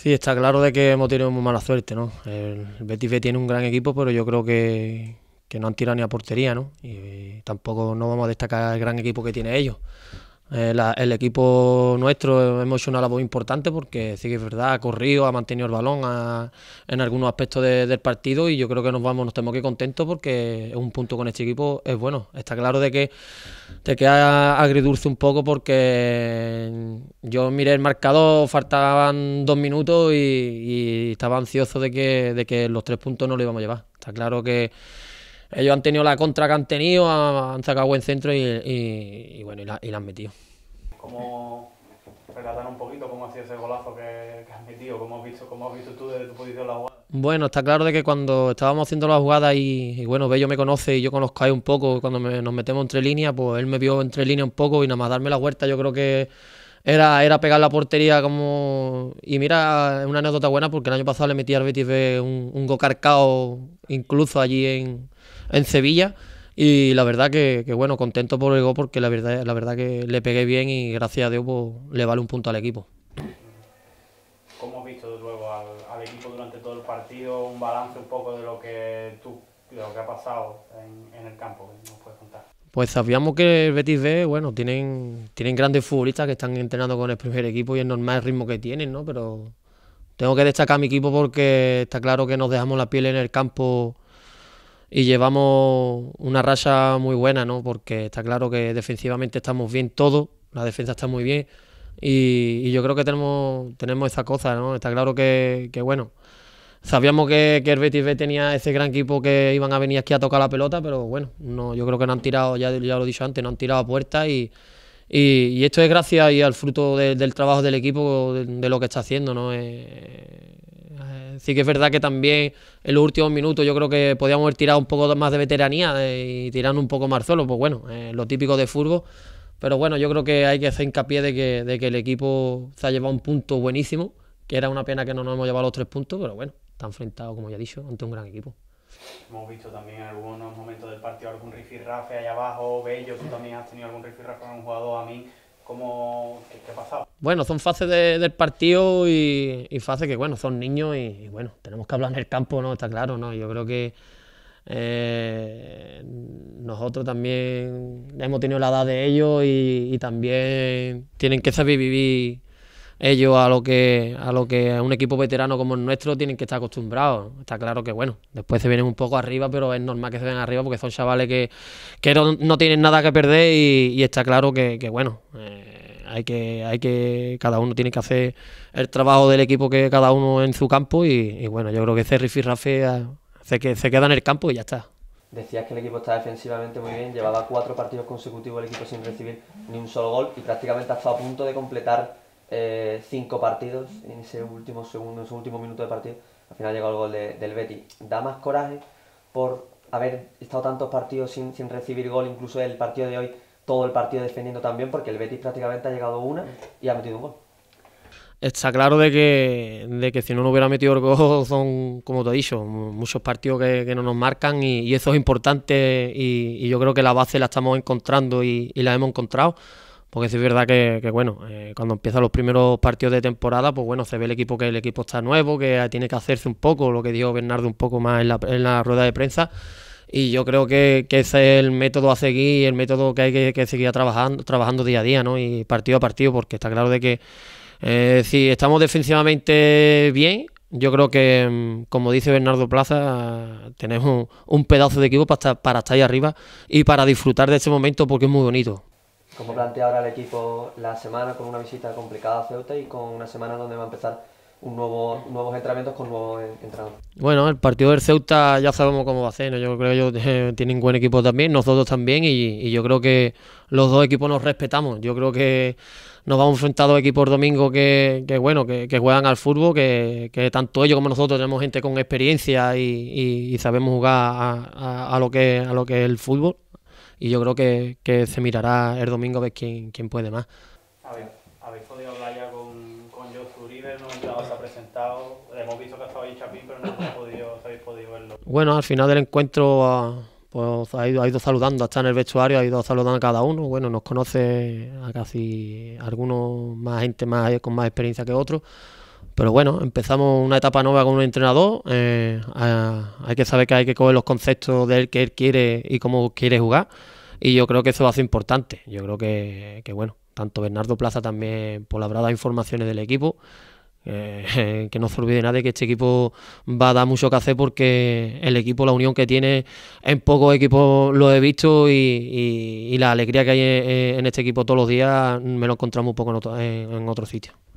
Sí, está claro de que hemos tenido muy mala suerte, ¿no? El Betis tiene un gran equipo, pero yo creo que, no han tirado ni a portería, ¿no? Y, tampoco no vamos a destacar el gran equipo que tiene ellos. Eh, el equipo nuestro hemos hecho una labor importante porque sí que es verdad, ha corrido, ha mantenido el balón en algunos aspectos del partido y yo creo que nos vamos, nos tenemos que contentos porque un punto con este equipo es bueno. Está claro de que te queda agridulce un poco porque yo miré el marcador, faltaban dos minutos y, estaba ansioso de que, de que los tres puntos no lo íbamos a llevar. Está claro que ellos han tenido la contra que han tenido, han sacado buen centro y, bueno, y la, han metido. ¿Cómo relatar un poquito cómo ha sido ese golazo que, has metido? ¿Cómo has, visto, tú desde tu posición la jugada? Bueno, está claro de que cuando estábamos haciendo la jugada y, bueno, Bello me conoce y yo conozco a él un poco, cuando nos metemos entre líneas, pues él me vio entre líneas un poco y nada más darme la vuelta yo creo que era, era pegar la portería como... Y mira, una anécdota buena porque el año pasado le metí al Betis un, un gocarcao incluso allí en, en Sevilla. Y la verdad que, bueno, contento por el gol porque la verdad, la verdad que le pegué bien y gracias a Dios pues, le vale un punto al equipo. ¿Cómo has visto luego al, equipo durante todo el partido? Un balance un poco de lo que tú, de lo que ha pasado en, el campo, nos contar. Pues sabíamos que el Betis B, bueno, tienen, tienen grandes futbolistas que están entrenando con el primer equipo y es normal el ritmo que tienen, ¿no? Pero tengo que destacar a mi equipo porque está claro que nos dejamos la piel en el campo y llevamos una racha muy buena, ¿no? Porque está claro que defensivamente estamos bien todo, la defensa está muy bien y, yo creo que tenemos, tenemos esa cosa, ¿no? Está claro que, bueno, sabíamos que, que el Betis B tenía ese gran equipo que iban a venir aquí a tocar la pelota, pero bueno, no, yo creo que no han tirado, ya, ya lo he dicho antes, no han tirado a puerta y, y, esto es gracias y al fruto del trabajo del equipo, de, lo que está haciendo, ¿no? Eh, eh, sí que es verdad que también en los últimos minutos yo creo que podíamos haber tirado un poco más de veteranía eh, y tirando un poco más solo, pues bueno, eh, lo típico de Furgo. Pero bueno, yo creo que hay que hacer hincapié de que, de que el equipo se ha llevado un punto buenísimo, que era una pena que no nos hemos llevado los tres puntos, pero bueno, está enfrentado, como ya he dicho, ante un gran equipo. Hemos visto también en algunos momentos del partido algún rifirrafe allá abajo, Bello, tú también has tenido algún rifirrafe con un jugador a mí como ¿qué, pasaba? Bueno, son fases del partido y, fases que, bueno, son niños y, bueno, tenemos que hablar en el campo, ¿no? Está claro, ¿no? Yo creo que eh, nosotros también hemos tenido la edad de ellos y, y también tienen que saber vivir ellos a lo que a lo que un equipo veterano como el nuestro tienen que estar acostumbrados. Está claro que bueno, después se vienen un poco arriba, pero es normal que se ven arriba porque son chavales que, no, tienen nada que perder y, está claro que, que bueno, eh, hay que hay que cada uno tiene que hacer el trabajo del equipo que cada uno en su campo y, bueno, yo creo que ese Rafa ah, se, que, se queda en el campo y ya está. Decías que el equipo está defensivamente muy bien, llevaba cuatro partidos consecutivos el equipo sin recibir ni un solo gol y prácticamente ha estado a punto de completar eh, cinco partidos en ese último segundo, en su último minuto de partido. Al final llegó el gol del Betty. Da más coraje por haber estado tantos partidos sin, sin, recibir gol, incluso el partido de hoy, todo el partido defendiendo también, porque el Betis prácticamente ha llegado una y ha metido un gol. Está claro de que, de que si no nos hubiera metido el gol son, como te he dicho, muchos partidos que, no nos marcan y, eso es importante y, yo creo que la base la estamos encontrando y, y la hemos encontrado. Porque sí es verdad que, bueno, eh, cuando empiezan los primeros partidos de temporada, pues bueno, se ve el equipo que el equipo está nuevo, que tiene que hacerse un poco, lo que dijo Bernardo un poco más en la, rueda de prensa. Y yo creo que, ese es el método a seguir, el método que hay que, seguir trabajando, trabajando día a día, ¿no? Y partido a partido, porque está claro de que eh, si estamos defensivamente bien, yo creo que, mm, como dice Bernardo Plaza, tenemos un pedazo de equipo para estar, para estar ahí arriba y para disfrutar de este momento porque es muy bonito cómo plantea ahora el equipo la semana con una visita complicada a Ceuta y con una semana donde va a empezar un nuevo, nuevos entrenamientos con nuevos entrenadores. Bueno, el partido del Ceuta ya sabemos cómo va a ser. Yo creo que ellos eh, tienen buen equipo también, nosotros también, y, yo creo que los dos equipos nos respetamos. Yo creo que nos vamos a enfrentar a dos equipos domingo que, bueno, que, juegan al fútbol, que, tanto ellos como nosotros tenemos gente con experiencia y, sabemos jugar lo que, a lo que es el fútbol y yo creo que, que se mirará el domingo a ver quién, puede más. A ver, habéis podido hablar ya con, con Josu Uribe, no os ha presentado, hemos visto que ha estado ahí Chapín, pero no ha podido, habéis podido verlo. Bueno, al final del encuentro ah, pues ha ido, ha ido saludando, está en el vestuario ha ido saludando a cada uno, bueno, nos conoce a casi algunos más gente más con más experiencia que otros. Pero bueno, empezamos una etapa nueva con un entrenador. Eh, hay que saber que hay que coger los conceptos de él que él quiere y cómo quiere jugar. Y yo creo que eso va a ser importante. Yo creo que, bueno, tanto Bernardo Plaza también por la dado informaciones del equipo. Eh, que no se olvide nadie que este equipo va a dar mucho que hacer porque el equipo, la unión que tiene, en pocos equipos lo he visto y, la alegría que hay en, este equipo todos los días me lo encontramos un poco en, otro, sitio.